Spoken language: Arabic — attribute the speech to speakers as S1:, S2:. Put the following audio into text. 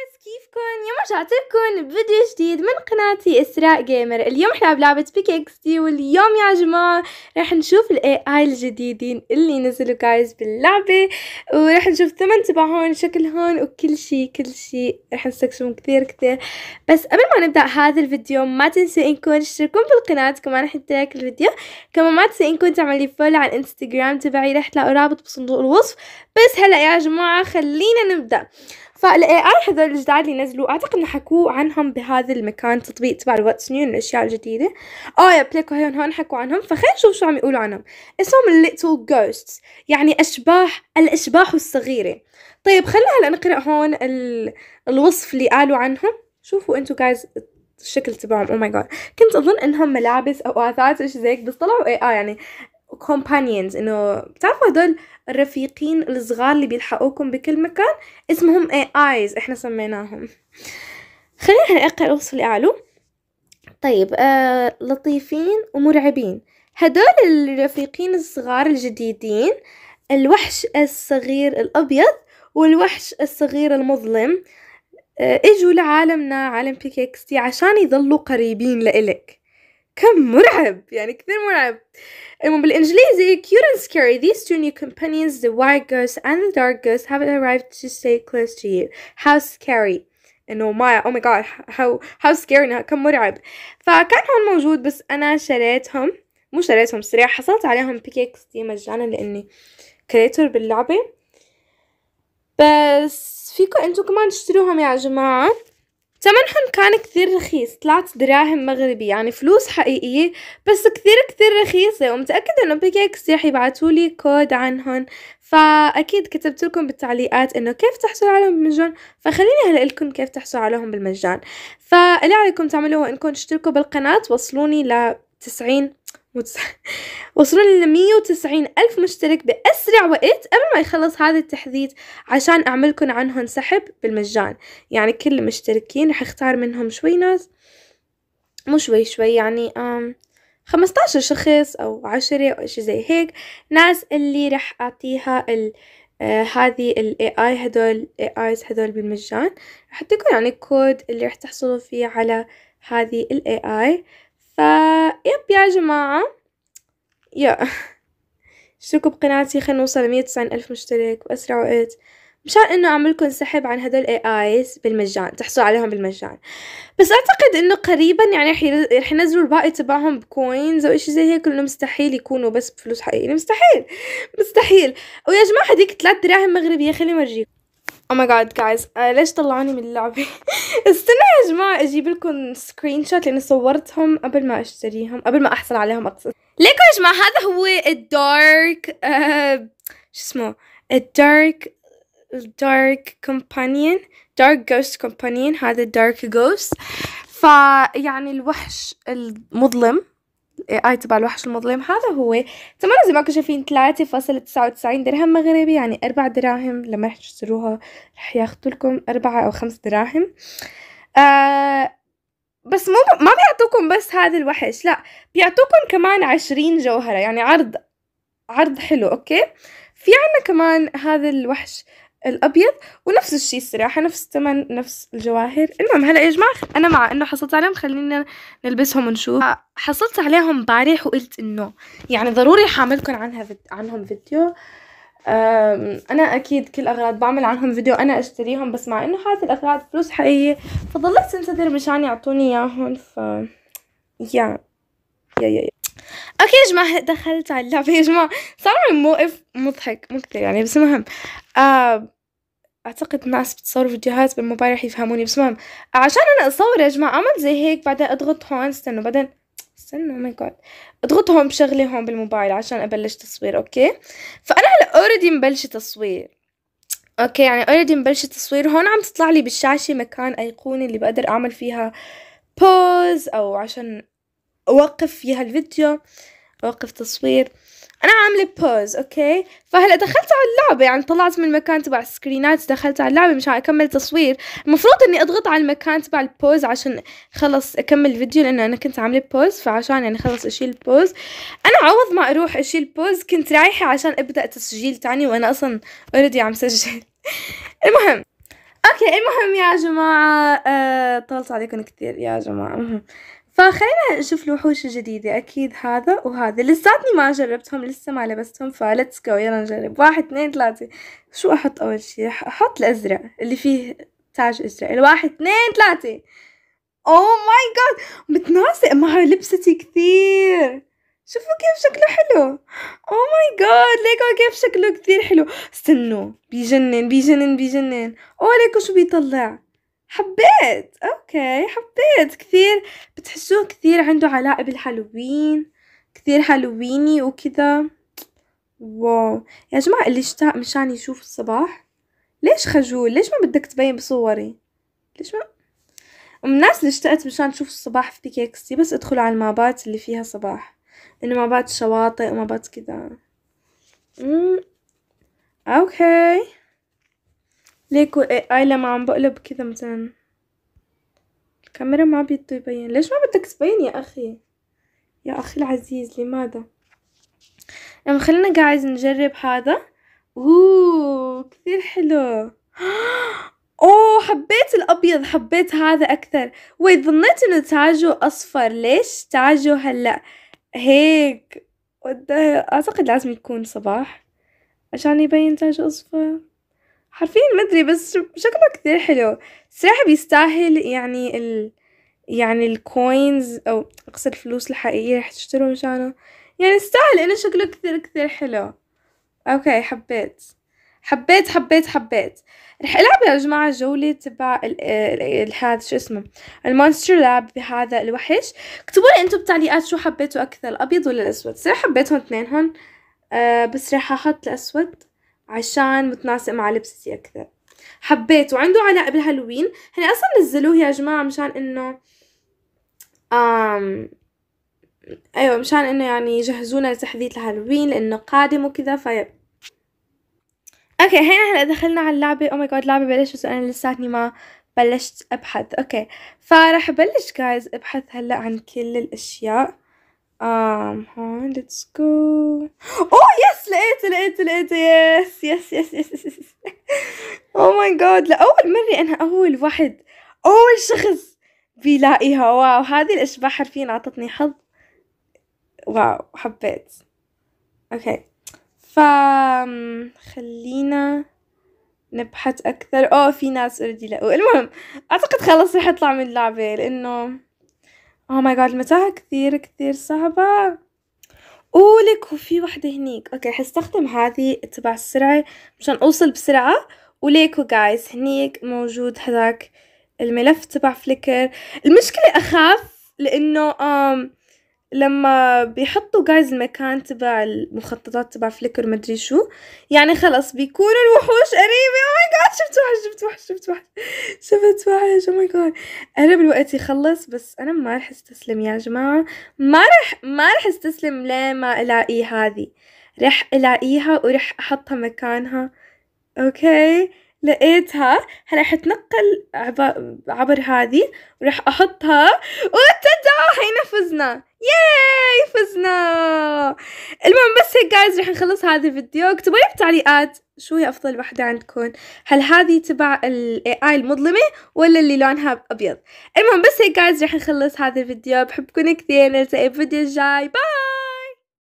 S1: جايز كيفكن اليوم رجعت لكم بفيديو جديد من قناتي اسراء جيمر اليوم احنا بلعبة بيك اكس دي واليوم يا جماعة رح نشوف الاي اي الجديدين اللي نزلوا جايز باللعبة ورح نشوف ثمن تبعهم شكلهم وكل شي كل شي رح نستكشفهم كثير كثير بس قبل ما نبدأ هذا الفيديو ما تنسوا انكم تشتركون بالقناة كمان رح تلاقي الفيديو كمان ما تنسوا انكم تعملوا فولو على الانستغرام تبعي رح تلاقوا رابط بصندوق الوصف بس هلا يا جماعة خلينا نبدأ فالاي اي هذول الجداد اللي نزلوا اعتقد انه حكوا عنهم بهذا المكان تطبيق تبع الواتس نيو الاشياء الجديده اه بليكو هون هون حكوا عنهم فخلينا نشوف شو عم يقولوا عنهم اسمهم الليتل جوست يعني اشباح الاشباح الصغيره طيب خلينا هلا نقرا هون ال... الوصف اللي قالوا عنهم شوفوا انتو جايز الشكل تبعهم او ماي جاد كنت اظن انهم ملابس او اثاث ايش زيك بس طلعوا اي اي يعني كومبانيونز انه بتعرفوا هدول الرفيقين الصغار اللي بيلحقوكم بكل مكان اسمهم AIs احنا سميناهم خلينا نقرا اوصل اعلو طيب آه لطيفين ومرعبين هدول الرفيقين الصغار الجديدين الوحش الصغير الابيض والوحش الصغير المظلم آه اجوا لعالمنا عالم بيكيكستي عشان يضلوا قريبين لإلك كم مرعب يعني كثير مرعب المهم بالإنجليزي cute and scary these two new companions the white ghost and the dark ghost have arrived to stay close to you how scary انه ما oh my god how how scary كم مرعب فكان هون موجود بس انا شريتهم مو شريتهم سريع حصلت عليهم بيكيكس دي مجانا لاني كريتور باللعبة بس فيكم انتو كمان تشتروهم يا جماعة ثمنهم كان كثير رخيص ثلاث دراهم مغربي يعني فلوس حقيقية بس كثير كثير رخيصة ومتأكدة يعني انه بيكيكس رح يبعتولي كود عنهم فأكيد كتبت لكم بالتعليقات انه كيف تحصلوا عليهم بالمجان فخليني هلا لكم كيف تحصلوا عليهم بالمجان فاللي عليكم تعملوه انكم تشتركوا بالقناة وصلوني ل 90 وصلوا لمية وتسعين ألف مشترك بأسرع وقت قبل ما يخلص هذا التحديث عشان أعملكن عنهم سحب بالمجان يعني كل المشتركين رح اختار منهم شوي ناس مو شوي شوي يعني آم 15 شخص أو عشرة أو إشي زي هيك ناس اللي رح أعطيها ال آه هذه الاي اي هدول اي ايز هدول بالمجان رح اعطيكم يعني كود اللي رح تحصلوا فيه على هذه الاي اي فيب يا جماعة يا اشتركوا بقناتي خلينا نوصل لمية وتسعين ألف مشترك بأسرع وقت مشان انه اعملكم سحب عن هدول الاي ايز بالمجان تحصلوا عليهم بالمجان بس اعتقد انه قريبا يعني رح ينزلوا الباقي تبعهم بكوينز او اشي زي هيك لانه مستحيل يكونوا بس بفلوس حقيقية مستحيل مستحيل ويا جماعة هديك ثلاث دراهم مغربية خليني اورجيكم او ماي جاد جايز ليش طلعوني من اللعبه استنى يا جماعه اجيب لكم سكرين شوت لاني صورتهم قبل ما اشتريهم قبل ما احصل عليهم اقصد ليكو يا جماعه هذا هو الدارك آه، شو اسمه الدارك الدارك كومبانيون دارك جوست كومبانيون هذا الدارك جوست فيعني الوحش المظلم إيه، اي تبع الوحش المظلم هذا هو ثمنه زي ما كنتوا شايفين 3.99 درهم مغربي يعني أربع دراهم لما رح تشتروها رح ياخدوا لكم أربعة أو خمس دراهم آه بس مو ما بيعطوكم بس هذا الوحش لا بيعطوكم كمان 20 جوهرة يعني عرض عرض حلو اوكي في عنا كمان هذا الوحش الابيض ونفس الشيء الصراحه نفس الثمن نفس الجواهر المهم هلا يا جماعه انا مع انه حصلت عليهم خلينا نلبسهم ونشوف آه، حصلت عليهم امبارح وقلت انه يعني ضروري حاعملكم عنها عنهم فيديو انا اكيد كل اغراض بعمل عنهم فيديو انا اشتريهم بس مع انه هذه الاغراض فلوس حقيقيه فضليت انتظر مشان يعطوني اياهم ف يا يا يا, يا. اوكي يا جماعه دخلت على اللعبه يا جماعه صار موقف مضحك مو كثير يعني بس المهم آه اعتقد الناس بتصور فيديوهات بالموبايل رح يفهموني بس المهم عشان انا اصور يا جماعه اعمل زي هيك بعدين اضغط هون استنوا بعدين استنوا ماي oh جاد اضغط هون بشغله هون بالموبايل عشان ابلش تصوير اوكي فانا هلا اوريدي مبلشه تصوير اوكي يعني اوريدي مبلشه تصوير هون عم تطلع لي بالشاشه مكان ايقونه اللي بقدر اعمل فيها بوز او عشان اوقف فيها الفيديو اوقف تصوير انا عامله بوز اوكي فهلا دخلت على اللعبه يعني طلعت من المكان تبع السكرينات دخلت على اللعبه مشان اكمل تصوير المفروض اني اضغط على المكان تبع البوز عشان خلص اكمل الفيديو لانه انا كنت عامله بوز فعشان يعني خلص اشيل بوز انا عوض ما اروح اشيل بوز كنت رايحه عشان ابدا تسجيل تاني وانا اصلا اوريدي عم سجل المهم اوكي المهم يا جماعه أه طولت عليكم كثير يا جماعه فخلينا نشوف الوحوش الجديدة أكيد هذا وهذا لساتني ما جربتهم لسه ما لبستهم فلتس جو يلا نجرب واحد اثنين ثلاثة شو أحط أول شي أحط الأزرق اللي فيه تاج أزرق الواحد اثنين ثلاثة أوه ماي جاد متناسق مع لبستي كثير شوفوا كيف شكله حلو او ماي جاد ليكو كيف شكله كثير حلو استنوا بيجنن بيجنن بيجنن او ليكو شو بيطلع حبيت أوكي حبيت كثير بتحسوه كثير عنده علاقة بالحلوين كثير حلويني وكذا واو يا جماعة اللي اشتاق مشان يشوف الصباح ليش خجول ليش ما بدك تبين بصوري ليش ما الناس اللي اشتقت مشان تشوف الصباح في بيكيكستي بس ادخلوا على المابات اللي فيها صباح انه مابات شواطئ ومابات كذا أمم. اوكي ليك اي لما عم بقلب كذا مثلا الكاميرا ما بده يبين ليش ما بدك تبين يا اخي يا اخي العزيز لماذا ام خلينا قاعد نجرب هذا اوه كثير حلو اوه حبيت الابيض حبيت هذا اكثر ويت ظنيت انه تاجه اصفر ليش تاجه هلا هيك اعتقد لازم يكون صباح عشان يبين تاجه اصفر حرفيًا ما أدري بس شكله كثير حلو، صراحة بيستاهل يعني ال يعني الكوينز أو أقصد الفلوس الحقيقية رح تشتروا مشانه، يعني يستاهل انه شكله كثير كثير حلو، أوكي حبيت حبيت حبيت حبيت، رح ألعب يا جماعة جولة تبع ال شو اسمه المونستر لاب بهذا الوحش، اكتبوا لي انتم بالتعليقات شو حبيتوا أكثر الأبيض ولا الأسود، صراحة حبيتهم اثنينهم أه بس راح أحط الأسود. عشان متناسق مع لبستي اكثر حبيت وعنده علاقة بالهالوين هن اصلا نزلوه يا جماعة مشان انه آم ايوه مشان انه يعني يجهزونا لتحديث الهالوين لانه قادم وكذا فا اوكي هنا هلا دخلنا على اللعبة او ماي جاد لعبة بلشت بس انا لساتني ما بلشت ابحث اوكي فراح بلش جايز ابحث هلا عن كل الاشياء um ها let's go oh yes لقيت لقيت لقيت يس يس يس يس يس oh my god لأول مرة أنا أول واحد أول شخص بيلاقيها واو هذه الأشباح حرفيا أعطتني حظ واو حبيت اوكي ف um، خلينا نبحث اكثر اوه oh، في ناس اوريدي لقوا المهم اعتقد خلص رح اطلع من اللعبه لانه oh ماي جاد المساحة كثير كثير صعبة اوه وفي في وحدة هنيك اوكي حستخدم هذه تبع السرعة مشان اوصل بسرعة وليكو جايز هنيك موجود هذاك الملف تبع فليكر المشكلة اخاف لانه um, لما بيحطوا جايز المكان تبع المخططات تبع فليكر مدري شو يعني خلص بيكون الوحوش قريبة او ماي جاد شفت وحش شفت وحش شفت وحش شفت وحش او ماي جاد قرب الوقت يخلص بس انا ما رح استسلم يا جماعة ما رح ما رح استسلم ما الاقي هذه رح الاقيها ورح احطها مكانها اوكي لقيتها راح اتنقل عبر هذه وراح احطها وتدا هينا فزنا ياي فزنا المهم بس هيك جايز راح نخلص هذا الفيديو اكتبوا لي بالتعليقات شو هي افضل وحده عندكم هل هذه تبع الاي اي المظلمه ولا اللي لونها ابيض المهم بس هيك جايز راح نخلص هذا الفيديو بحبكم كثير نلتقي بفيديو الجاي باي